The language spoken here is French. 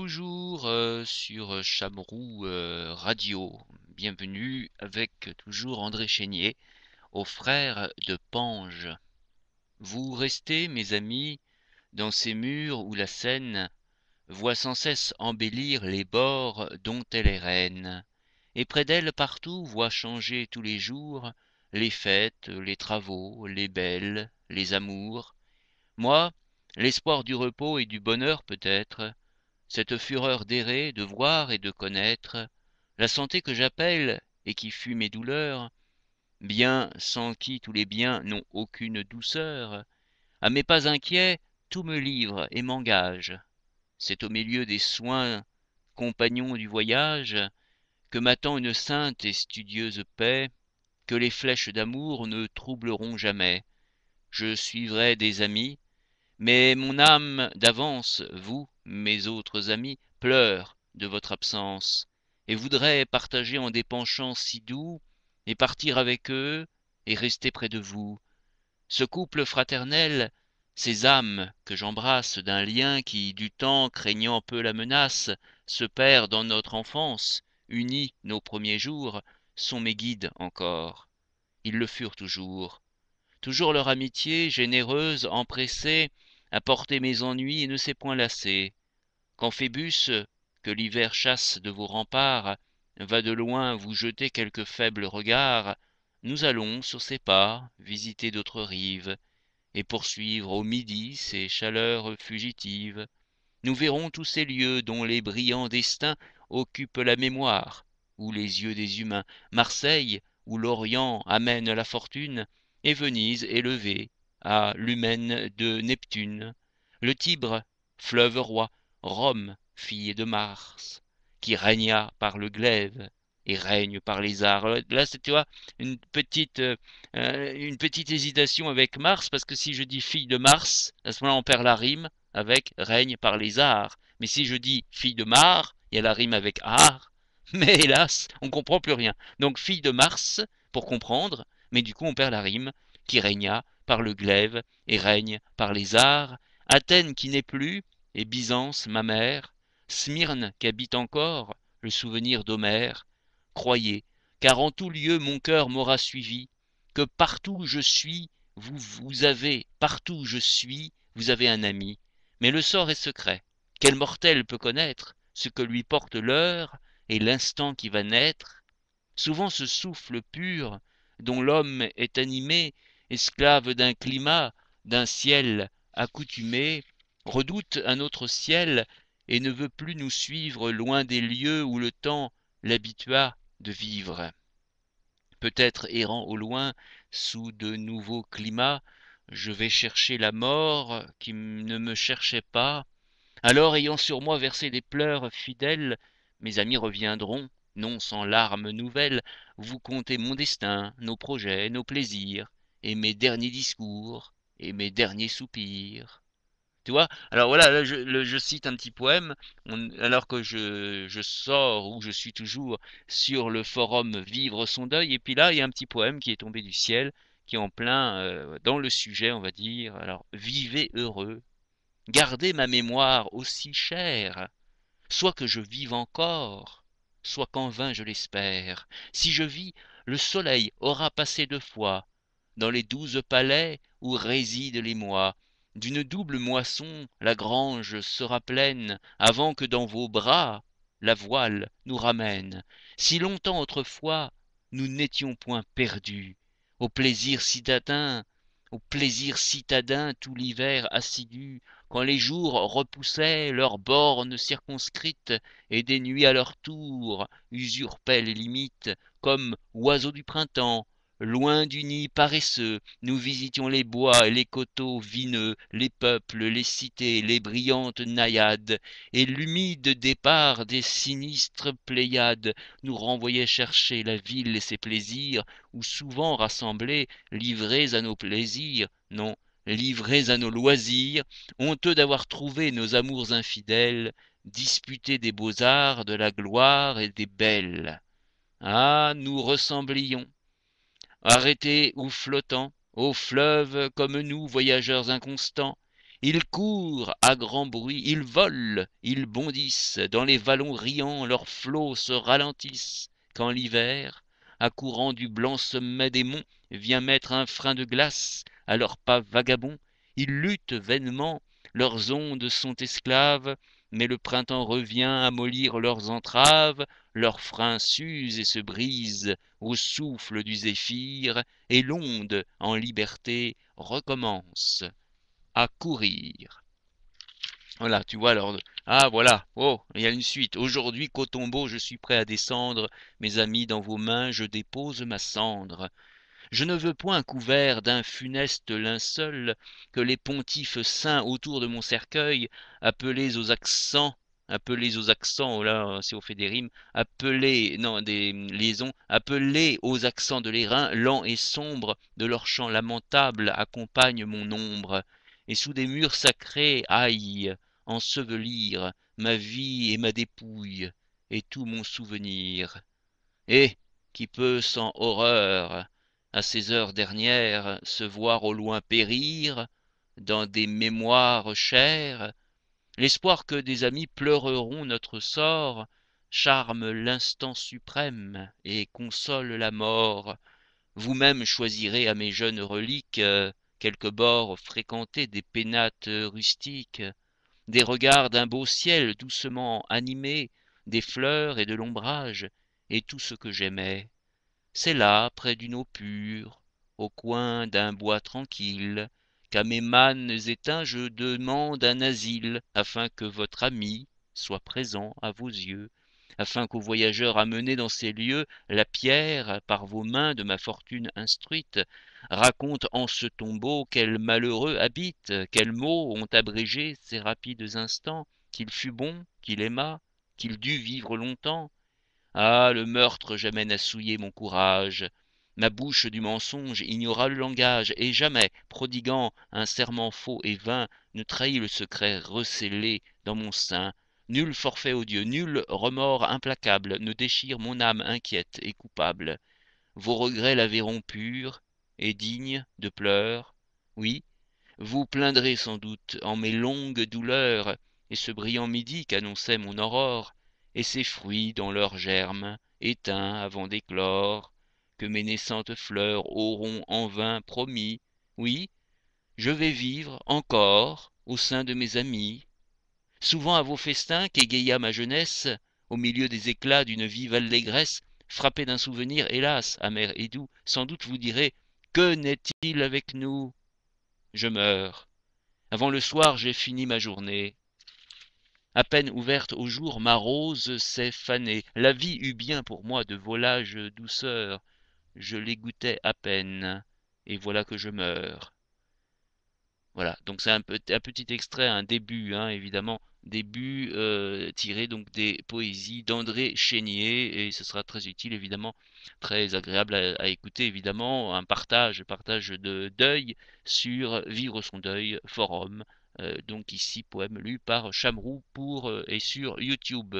toujours euh, sur Chamroux euh, Radio. Bienvenue avec toujours André Chénier, aux frères de Pange. Vous restez, mes amis, dans ces murs où la Seine voit sans cesse embellir les bords dont elle est reine, et près d'elle partout voit changer tous les jours les fêtes, les travaux, les belles, les amours. Moi, l'espoir du repos et du bonheur peut-être, cette fureur d'errer, de voir et de connaître, la santé que j'appelle, et qui fut mes douleurs, bien sans qui tous les biens n'ont aucune douceur, à mes pas inquiets, tout me livre et m'engage. C'est au milieu des soins, compagnons du voyage, que m'attend une sainte et studieuse paix, que les flèches d'amour ne troubleront jamais. Je suivrai des amis, mais mon âme d'avance, vous, mes autres amis pleurent de votre absence, et voudraient partager en des penchants si doux, et partir avec eux, et rester près de vous. Ce couple fraternel, ces âmes que j'embrasse d'un lien qui, du temps, craignant peu la menace, se perd dans notre enfance, unis nos premiers jours, sont mes guides encore. Ils le furent toujours. Toujours leur amitié, généreuse, empressée, Apporter mes ennuis et ne s'est point lassé. Quand Phébus, que l'hiver chasse de vos remparts, va de loin vous jeter quelques faibles regards, nous allons, sur ses pas, visiter d'autres rives, et poursuivre au midi ces chaleurs fugitives. Nous verrons tous ces lieux dont les brillants destins occupent la mémoire, ou les yeux des humains, Marseille, où l'Orient amène la fortune, et Venise élevée, à l'Humaine de Neptune, le Tibre, fleuve roi, Rome, fille de Mars, qui régna par le glaive et règne par les arts. Euh, là, tu vois, une petite, euh, euh, une petite hésitation avec Mars, parce que si je dis fille de Mars, à ce moment-là, on perd la rime avec règne par les arts. Mais si je dis fille de Mars », il y a la rime avec art, mais hélas, on comprend plus rien. Donc, fille de Mars, pour comprendre, mais du coup on perd la rime, qui régna par le glaive et règne par les arts, Athènes qui n'est plus, et Byzance, ma mère, Smyrne qu'habite encore le souvenir d'Homère. Croyez, car en tout lieu mon cœur m'aura suivi, que partout où je suis, vous, vous avez, partout je suis, vous avez un ami. Mais le sort est secret. Quel mortel peut connaître ce que lui porte l'heure et l'instant qui va naître Souvent ce souffle pur dont l'homme est animé, esclave d'un climat, d'un ciel accoutumé, redoute un autre ciel et ne veut plus nous suivre loin des lieux où le temps l'habitua de vivre. Peut-être errant au loin, sous de nouveaux climats, je vais chercher la mort qui ne me cherchait pas. Alors, ayant sur moi versé des pleurs fidèles, mes amis reviendront, non sans larmes nouvelles, vous comptez mon destin, nos projets, nos plaisirs, et mes derniers discours, et mes derniers soupirs. Tu vois Alors voilà, je, cite un petit poème, alors que je, je, sors ou je suis toujours sur le forum Vivre son deuil, et puis là, il y a un petit poème qui est tombé du ciel, qui est en plein euh, dans le sujet, on va dire. Alors, vivez heureux, gardez ma mémoire aussi chère, soit que je vive encore, soit qu'en vain je l'espère si je vis le soleil aura passé deux fois dans les douze palais où résident les mois d'une double moisson la grange sera pleine avant que dans vos bras la voile nous ramène si longtemps autrefois nous n'étions point perdus plaisir si si au plaisir citadin tout l'hiver assidu, quand les jours repoussaient leurs bornes circonscrites et des nuits à leur tour usurpaient les limites, comme oiseaux du printemps, Loin du nid paresseux, nous visitions les bois et les coteaux vineux, les peuples, les cités, les brillantes naïades, et l'humide départ des sinistres pléiades nous renvoyait chercher la ville et ses plaisirs, où souvent rassemblés, livrés à nos plaisirs, non, livrés à nos loisirs, honteux d'avoir trouvé nos amours infidèles, disputés des beaux-arts, de la gloire et des belles. Ah, nous ressemblions, arrêtés ou flottants, au fleuve comme nous, voyageurs inconstants. Ils courent à grand bruit, ils volent, ils bondissent, dans les vallons riants leurs flots se ralentissent, quand l'hiver, à courant du blanc sommet des monts, vient mettre un frein de glace à leurs pas vagabonds, ils luttent vainement, leurs ondes sont esclaves, mais le printemps revient à mollir leurs entraves, leurs freins s'usent et se brisent au souffle du zéphyr, et l'onde, en liberté, recommence à courir. Voilà, tu vois, alors, ah voilà, oh, il y a une suite. Aujourd'hui, qu'au tombeau, je suis prêt à descendre, mes amis, dans vos mains, je dépose ma cendre. Je ne veux point couvert d'un funeste linceul que les pontifes saints autour de mon cercueil, appelés aux accents appelez aux accents, là si on fait des rimes, appelez, non des liaisons, appelés aux accents de l'airain, lent et sombre, de leur chant lamentable accompagne mon ombre, et sous des murs sacrés, aïe, ensevelir ma vie et ma dépouille, et tout mon souvenir. Et qui peut sans horreur, à ces heures dernières, se voir au loin périr, dans des mémoires chères, L'espoir que des amis pleureront notre sort charme l'instant suprême et console la mort. Vous-même choisirez à mes jeunes reliques euh, quelques bords fréquentés des pénates rustiques, des regards d'un beau ciel doucement animé, des fleurs et de l'ombrage, et tout ce que j'aimais. C'est là, près d'une eau pure, au coin d'un bois tranquille, qu'à mes mânes éteints je demande un asile, afin que votre ami soit présent à vos yeux, afin qu'aux voyageur amenés dans ces lieux, la pierre, par vos mains de ma fortune instruite, raconte en ce tombeau quel malheureux habite, quels maux ont abrégé ces rapides instants, qu'il fut bon, qu'il aima, qu'il dut vivre longtemps. Ah, le meurtre j'amène à souiller mon courage, Ma bouche du mensonge ignora le langage, et jamais, prodiguant un serment faux et vain, ne trahit le secret recelé dans mon sein. Nul forfait odieux, nul remords implacable ne déchire mon âme inquiète et coupable. Vos regrets la verront pure et digne de pleurs. Oui, vous plaindrez sans doute en mes longues douleurs, et ce brillant midi qu'annonçait mon aurore, et ses fruits dans leurs germes, éteints avant d'éclore que mes naissantes fleurs auront en vain promis oui je vais vivre encore au sein de mes amis souvent à vos festins qu'égaya ma jeunesse au milieu des éclats d'une vive allégresse frappé d'un souvenir hélas amer et doux sans doute vous direz que n'est-il avec nous je meurs avant le soir j'ai fini ma journée à peine ouverte au jour ma rose s'est fanée la vie eut bien pour moi de volages douceurs je les goûtais à peine, et voilà que je meurs. Voilà, donc c'est un, petit extrait, un début, hein, évidemment, début euh, tiré donc des poésies d'André Chénier, et ce sera très utile, évidemment, très agréable à, écouter, évidemment, un partage, partage de deuil sur Vivre son deuil, forum, euh, donc ici poème lu par Chamroux pour euh, et sur YouTube.